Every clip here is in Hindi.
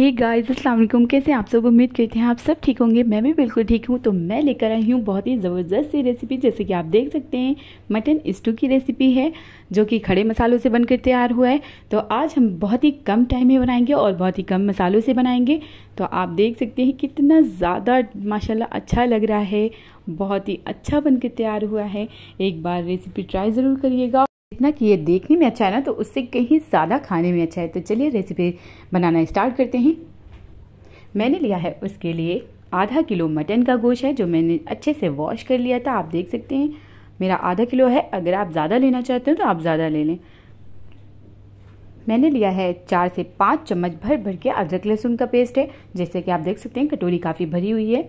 हे गाइस अस्सलाम वालेकुम कैसे आप सब उम्मीद करते हैं आप सब ठीक होंगे मैं भी बिल्कुल ठीक हूँ तो मैं लेकर आई हूँ बहुत ही ज़बरदस्त सी रेसिपी जैसे कि आप देख सकते हैं मटन स्टू की रेसिपी है जो कि खड़े मसालों से बनकर तैयार हुआ है तो आज हम बहुत ही कम टाइम में बनाएंगे और बहुत ही कम मसालों से बनाएंगे तो आप देख सकते हैं कितना ज़्यादा माशाल्लाह अच्छा लग रहा है बहुत ही अच्छा बनकर तैयार हुआ है एक बार रेसिपी ट्राई ज़रूर करिएगा इतना कि ये देखने में अच्छा है ना तो उससे कहीं ज़्यादा खाने में अच्छा है तो चलिए रेसिपी बनाना स्टार्ट करते हैं मैंने लिया है उसके लिए आधा किलो मटन का गोश है जो मैंने अच्छे से वॉश कर लिया था आप देख सकते हैं मेरा आधा किलो है अगर आप ज़्यादा लेना चाहते हो तो आप ज़्यादा ले लें मैंने लिया है चार से पाँच चम्मच भर भर के अदरक लहसुन का पेस्ट है जैसे कि आप देख सकते हैं कटोरी काफ़ी भरी हुई है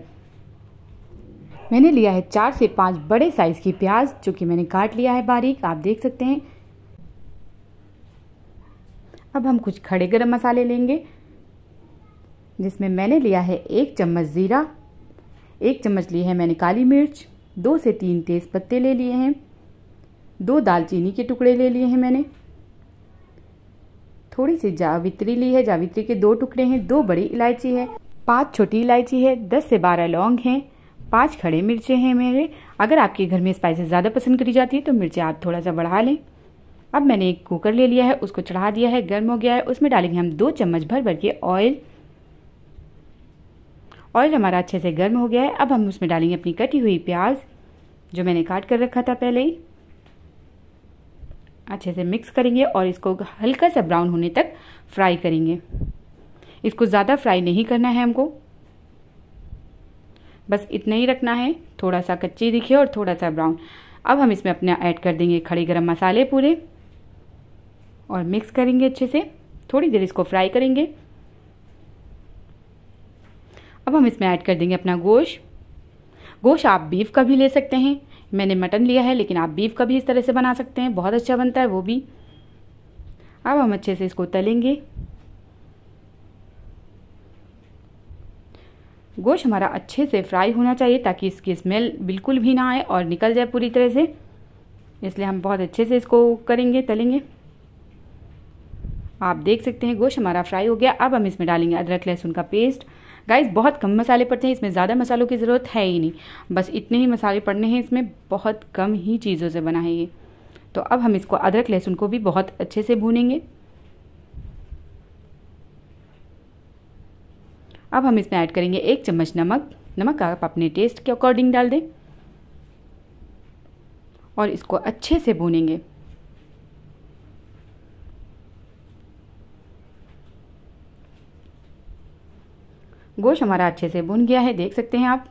मैंने लिया है चार से पांच बड़े साइज़ की प्याज जो कि मैंने काट लिया है बारीक आप देख सकते हैं अब हम कुछ खड़े गरम मसाले लेंगे जिसमें मैंने लिया है एक चम्मच ज़ीरा एक चम्मच ली है मैंने काली मिर्च दो से तीन तेज़ पत्ते ले लिए हैं दो दालचीनी के टुकड़े ले लिए हैं मैंने थोड़ी सी जावित्री ली है जावित्री के दो टुकड़े हैं दो बड़ी इलायची है पांच छोटी इलायची है दस से बारह लौंग हैं पाँच खड़े मिर्चे हैं मेरे अगर आपके घर में स्पाइसेस ज़्यादा पसंद करी जाती है तो मिर्चे आप थोड़ा सा बढ़ा लें अब मैंने एक कुकर ले लिया है उसको चढ़ा दिया है गर्म हो गया है उसमें डालेंगे हम दो चम्मच भर भर के ऑयल ऑयल हमारा अच्छे से गर्म हो गया है अब हम उसमें डालेंगे अपनी कटी हुई प्याज जो मैंने काट कर रखा था पहले ही अच्छे से मिक्स करेंगे और इसको हल्का सा ब्राउन होने तक फ्राई करेंगे इसको ज़्यादा फ्राई नहीं करना है हमको बस इतना ही रखना है थोड़ा सा कच्ची दिखे और थोड़ा सा ब्राउन अब हम इसमें अपना ऐड कर देंगे खड़े गरम मसाले पूरे और मिक्स करेंगे अच्छे से थोड़ी देर इसको फ्राई करेंगे अब हम इसमें ऐड कर देंगे अपना गोश गोश आप बीफ का भी ले सकते हैं मैंने मटन लिया है लेकिन आप बीफ का भी इस तरह से बना सकते हैं बहुत अच्छा बनता है वो भी अब हम अच्छे से इसको तलेंगे गोश्त हमारा अच्छे से फ्राई होना चाहिए ताकि इसकी स्मेल बिल्कुल भी ना आए और निकल जाए पूरी तरह से इसलिए हम बहुत अच्छे से इसको करेंगे तलेंगे आप देख सकते हैं गोश्त हमारा फ्राई हो गया अब हम इसमें डालेंगे अदरक लहसुन का पेस्ट गाइस बहुत कम मसाले पड़ते हैं इसमें ज़्यादा मसालों की ज़रूरत है ही नहीं बस इतने ही मसाले पड़ने हैं इसमें बहुत कम ही चीज़ों से बना है ये तो अब हम इसको अदरक लहसुन को भी बहुत अच्छे से भूनेंगे अब हम इसमें ऐड करेंगे एक चम्मच नमक नमक आप अपने टेस्ट के अकॉर्डिंग डाल दें और इसको अच्छे से भूनेंगे गोश्त हमारा अच्छे से भुन गया है देख सकते हैं आप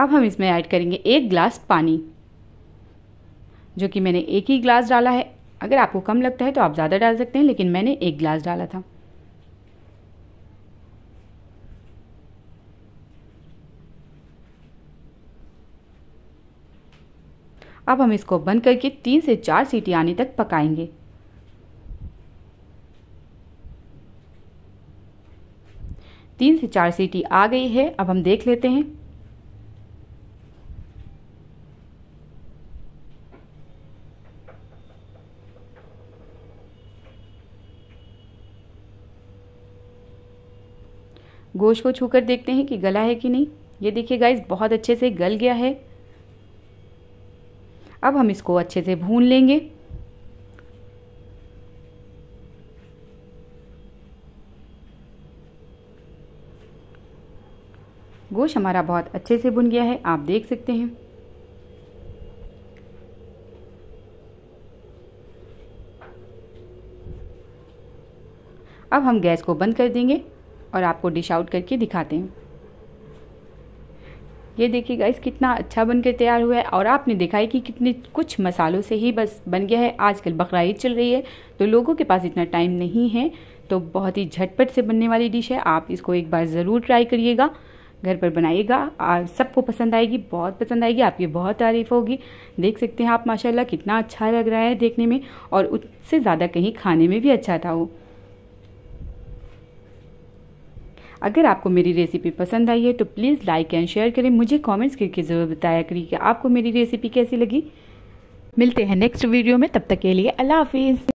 अब हम इसमें ऐड करेंगे एक ग्लास पानी जो कि मैंने एक ही ग्लास डाला है अगर आपको कम लगता है तो आप ज़्यादा डाल सकते हैं लेकिन मैंने एक ग्लास डाला था अब हम इसको बंद करके तीन से चार सीटी आने तक पकाएंगे तीन से चार सीटी आ गई है अब हम देख लेते हैं गोश्त को छूकर देखते हैं कि गला है कि नहीं ये देखिए गाइस बहुत अच्छे से गल गया है अब हम इसको अच्छे से भून लेंगे गोश्त हमारा बहुत अच्छे से भुन गया है आप देख सकते हैं अब हम गैस को बंद कर देंगे और आपको डिश आउट करके दिखाते हैं ये देखिए गाइस कितना अच्छा बनकर तैयार हुआ है और आपने देखा है कि कितने कुछ मसालों से ही बस बन गया है आजकल बकरा चल रही है तो लोगों के पास इतना टाइम नहीं है तो बहुत ही झटपट से बनने वाली डिश है आप इसको एक बार ज़रूर ट्राई करिएगा घर पर बनाइएगा सबको पसंद आएगी बहुत पसंद आएगी आपकी बहुत तारीफ होगी देख सकते हैं आप माशाल्लाह कितना अच्छा लग रहा है देखने में और उससे ज़्यादा कहीं खाने में भी अच्छा था वो अगर आपको मेरी रेसिपी पसंद आई है तो प्लीज़ लाइक एंड शेयर करें मुझे कमेंट्स करके ज़रूर बताया करिए कि आपको मेरी रेसिपी कैसी लगी मिलते हैं नेक्स्ट वीडियो में तब तक के लिए अल्लाह हाफिज़